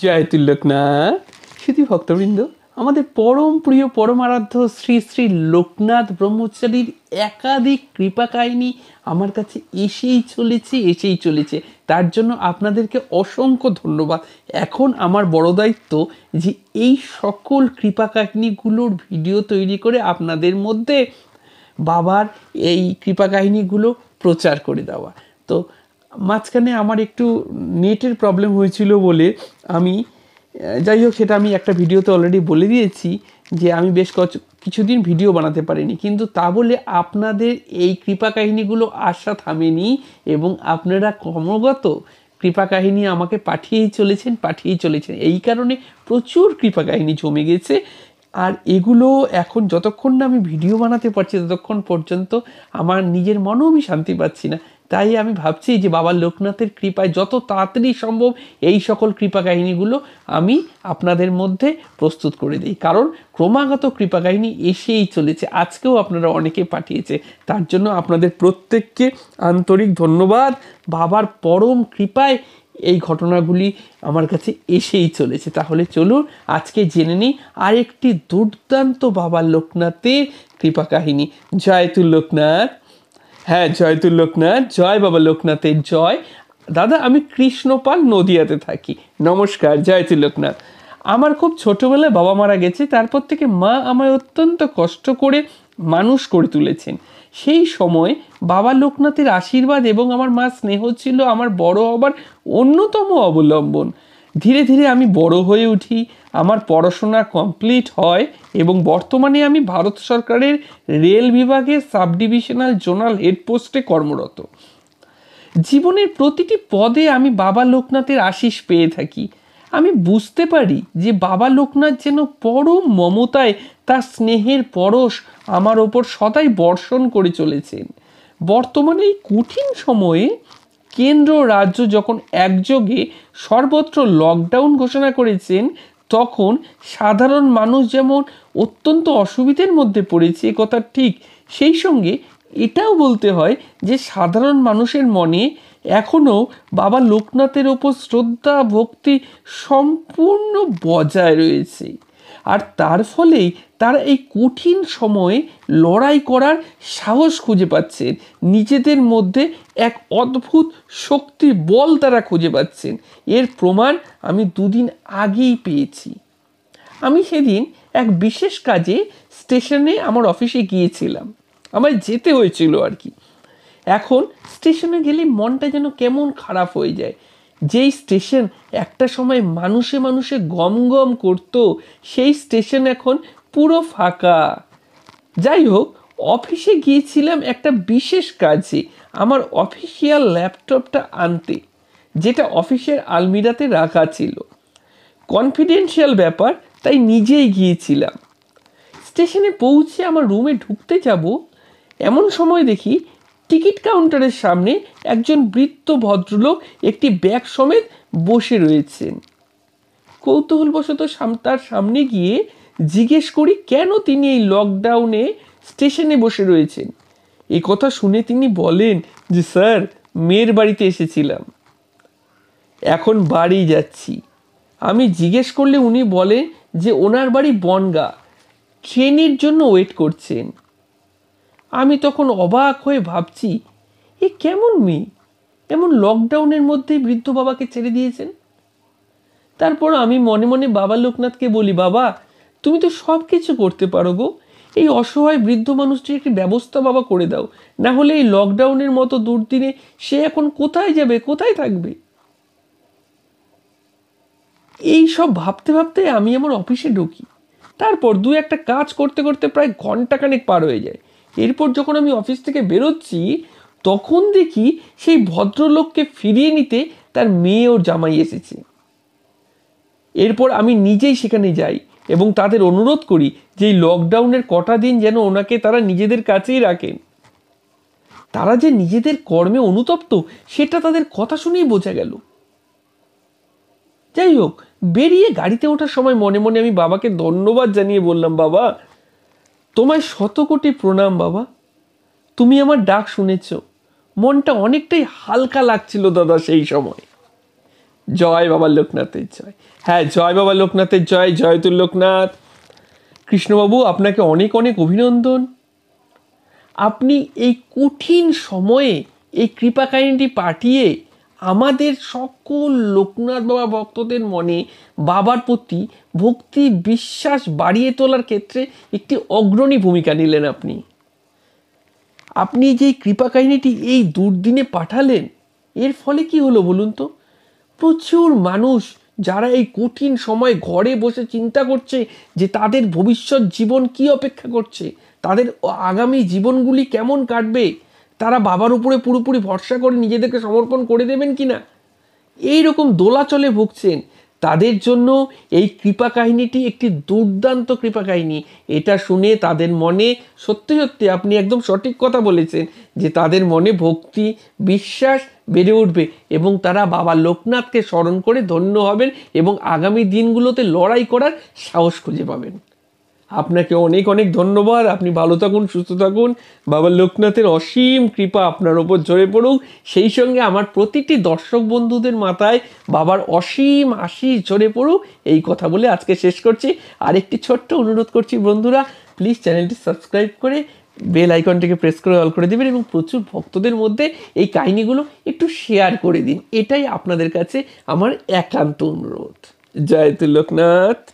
জয় তিলকনাথ শুধু ভক্তবৃন্দ আমাদের পরম প্রিয় পরমারাধ্য শ্রী শ্রী লোকনাথ ব্রহ্মচারীর একাধিক কৃপা কাহিনী আমার কাছে এসেই চলেছে এসেই চলেছে তার জন্য আপনাদেরকে অসংখ্য ধন্যবাদ এখন আমার বড় দায়িত্ব যে এই সকল কৃপা কাহিনীগুলোর ভিডিও তৈরি করে আপনাদের মধ্যে বাবার এই কৃপা কাহিনীগুলো প্রচার করে দেওয়া তো মাঝখানে আমার একটু নেটের প্রবলেম হয়েছিল বলে আমি যাই হোক সেটা আমি একটা ভিডিওতে অলরেডি বলে দিয়েছি যে আমি বেশ কচ কিছুদিন ভিডিও বানাতে পারিনি কিন্তু তা বলে আপনাদের এই কৃপা কাহিনীগুলো আশা থামেনি এবং আপনারা ক্রমাগত কৃপা কাহিনী আমাকে পাঠিয়েই চলেছেন পাঠিয়েই চলেছেন এই কারণে প্রচুর কৃপা কাহিনী জমে গেছে আর এগুলো এখন যতক্ষণ না আমি ভিডিও বানাতে পারছি ততক্ষণ পর্যন্ত আমার নিজের মনেও আমি শান্তি পাচ্ছি না তাই আমি ভাবছি যে বাবা লোকনাথের কৃপায় যত তাড়াতাড়ি সম্ভব এই সকল কৃপা কাহিনীগুলো আমি আপনাদের মধ্যে প্রস্তুত করে দিই কারণ ক্রমাগত কৃপা কাহিনী এসেই চলেছে আজকেও আপনারা অনেকে পাঠিয়েছে তার জন্য আপনাদের প্রত্যেককে আন্তরিক ধন্যবাদ বাবার পরম কৃপায় এই ঘটনাগুলি আমার কাছে এসেই চলেছে তাহলে চলুন আজকে জেনে নিই আরেকটি দুর্দান্ত বাবা লোকনাথের কৃপা কাহিনী জয় তু লোকনাথ হ্যাঁ জয়তুল লোকনাথ জয় বাবা লোকনাথের জয় দাদা আমি কৃষ্ণপাল নদিয়াতে থাকি নমস্কার জয়তুল লোকনাথ আমার খুব ছোটোবেলায় বাবা মারা গেছে তারপর থেকে মা আমায় অত্যন্ত কষ্ট করে মানুষ করে তুলেছেন সেই সময় বাবা লোকনাথের আশীর্বাদ এবং আমার মা স্নেহ ছিল আমার বড় হবার অন্যতম অবলম্বন ধীরে ধীরে আমি বড় হয়ে উঠি আমার পড়াশোনা কমপ্লিট হয় এবং বর্তমানে আমি ভারত সরকারের রেল বিভাগে সাব ডিভিশনাল জোনাল হেডপোস্টে কর্মরত জীবনের প্রতিটি পদে আমি বাবা লোকনাথের আশিস পেয়ে থাকি আমি বুঝতে পারি যে বাবা লোকনাথ যেন পরম মমতায় তার স্নেহের পরশ আমার ওপর সদাই বর্ষণ করে চলেছেন বর্তমানে এই কঠিন সময়ে কেন্দ্র রাজ্য যখন একযোগে সর্বত্র লকডাউন ঘোষণা করেছেন তখন সাধারণ মানুষ যেমন অত্যন্ত অসুবিধের মধ্যে পড়েছে এ কথা ঠিক সেই সঙ্গে এটাও বলতে হয় যে সাধারণ মানুষের মনে এখনও বাবা লোকনাথের ওপর শ্রদ্ধা ভক্তি সম্পূর্ণ বজায় রয়েছে আর তার ফলেই তারা এই কঠিন সময়ে লড়াই করার সাহস খুঁজে পাচ্ছেন নিজেদের মধ্যে এক অদ্ভুত শক্তি বল তারা খুঁজে পাচ্ছেন এর প্রমাণ আমি দুদিন আগেই পেয়েছি আমি সেদিন এক বিশেষ কাজে স্টেশনে আমার অফিসে গিয়েছিলাম আমার যেতে হয়েছিল আর কি এখন স্টেশনে গেলে মনটা যেন কেমন খারাপ হয়ে যায় যেই স্টেশন একটা সময় মানুষে মানুষে গম গম করত সেই স্টেশন এখন পুরো ফাঁকা যাই হোক অফিসে গিয়েছিলাম একটা বিশেষ কাজে আমার অফিসিয়াল ল্যাপটপটা আনতে যেটা অফিসের আলমিরাতে রাখা ছিল কনফিডেন্সিয়াল ব্যাপার তাই নিজেই গিয়েছিলাম স্টেশনে পৌঁছে আমার রুমে ঢুকতে যাব এমন সময় দেখি টিকিট কাউন্টারের সামনে একজন বৃত্ত ভদ্রলোক একটি ব্যাগ সমেত বসে রয়েছেন কৌতূহলবশত তার সামনে গিয়ে জিজ্ঞেস করি কেন তিনি এই লকডাউনে স্টেশনে বসে রয়েছেন এ কথা শুনে তিনি বলেন যে স্যার মেয়ের বাড়িতে এসেছিলাম এখন বাড়ি যাচ্ছি আমি জিজ্ঞেস করলে উনি বলেন যে ওনার বাড়ি বনগা ট্রেনের জন্য ওয়েট করছেন আমি তখন অবাক হয়ে ভাবছি এ কেমন মেয়ে এমন লকডাউনের মধ্যেই বৃদ্ধ বাবাকে ছেড়ে দিয়েছেন তারপর আমি মনে মনে বাবা লোকনাথকে বলি বাবা তুমি তো সব কিছু করতে পারো গো এই অসহায় বৃদ্ধ মানুষটির একটি ব্যবস্থা বাবা করে দাও না হলে এই লকডাউনের মতো দুর্দিনে সে এখন কোথায় যাবে কোথায় থাকবে এই সব ভাবতে ভাবতে আমি আমার অফিসে ঢুকি তারপর দু একটা কাজ করতে করতে প্রায় ঘন্টাখানেক পার হয়ে যায় এরপর যখন আমি অফিস থেকে বেরোচ্ছি তখন দেখি সেই ভদ্রলোককে ফিরিয়ে নিতে তার মেয়ে ওর জামাই এসেছে এরপর আমি নিজেই সেখানে যাই এবং তাদের অনুরোধ করি যে এই লকডাউনের কটা দিন যেন ওনাকে তারা নিজেদের কাছেই রাখেন তারা যে নিজেদের কর্মে অনুতপ্ত সেটা তাদের কথা শুনেই বোঝা গেল যাই হোক বেরিয়ে গাড়িতে ওঠার সময় মনে মনে আমি বাবাকে ধন্যবাদ জানিয়ে বললাম বাবা তোমায় শত কোটি প্রণাম বাবা তুমি আমার ডাক শুনেছ মনটা অনেকটাই হালকা লাগছিল দাদা সেই সময় জয় বাবা লোকনাথের জয় হ্যাঁ জয় বাবা লোকনাথের জয় জয়তুল লোকনাথ কৃষ্ণবাবু আপনাকে অনেক অনেক অভিনন্দন আপনি এই কঠিন সময়ে এই কাহিনীটি পাঠিয়ে আমাদের সকল লোকনাথ বাবা ভক্তদের মনে বাবার প্রতি ভক্তি বিশ্বাস বাড়িয়ে তোলার ক্ষেত্রে একটি অগ্রণী ভূমিকা নিলেন আপনি আপনি যে কৃপা কাহিনীটি এই দুর্দিনে পাঠালেন এর ফলে কি হলো বলুন তো প্রচুর মানুষ যারা এই কঠিন সময় ঘরে বসে চিন্তা করছে যে তাদের ভবিষ্যৎ জীবন কি অপেক্ষা করছে তাদের আগামী জীবনগুলি কেমন কাটবে তারা বাবার উপরে পুরোপুরি ভরসা করে নিজেদেরকে সমর্পণ করে দেবেন কি না এই রকম দোলাচলে ভুগছেন তাদের জন্য এই কৃপা কাহিনীটি একটি দুর্দান্ত কৃপা কাহিনী এটা শুনে তাদের মনে সত্যি সত্যি আপনি একদম সঠিক কথা বলেছেন যে তাদের মনে ভক্তি বিশ্বাস বেড়ে উঠবে এবং তারা বাবা লোকনাথকে স্মরণ করে ধন্য হবেন এবং আগামী দিনগুলোতে লড়াই করার সাহস খুঁজে পাবেন আপনাকে অনেক অনেক ধন্যবাদ আপনি ভালো থাকুন সুস্থ থাকুন বাবা লোকনাথের অসীম কৃপা আপনার ওপর ঝরে পড়ুক সেই সঙ্গে আমার প্রতিটি দর্শক বন্ধুদের মাথায় বাবার অসীম আশিস ঝরে পড়ুক এই কথা বলে আজকে শেষ করছি আরেকটি ছোট্ট অনুরোধ করছি বন্ধুরা প্লিজ চ্যানেলটি সাবস্ক্রাইব করে বেল আইকনটিকে প্রেস করে অল করে দেবেন এবং প্রচুর ভক্তদের মধ্যে এই কাহিনিগুলো একটু শেয়ার করে দিন এটাই আপনাদের কাছে আমার একান্ত অনুরোধ জয় লোকনাথ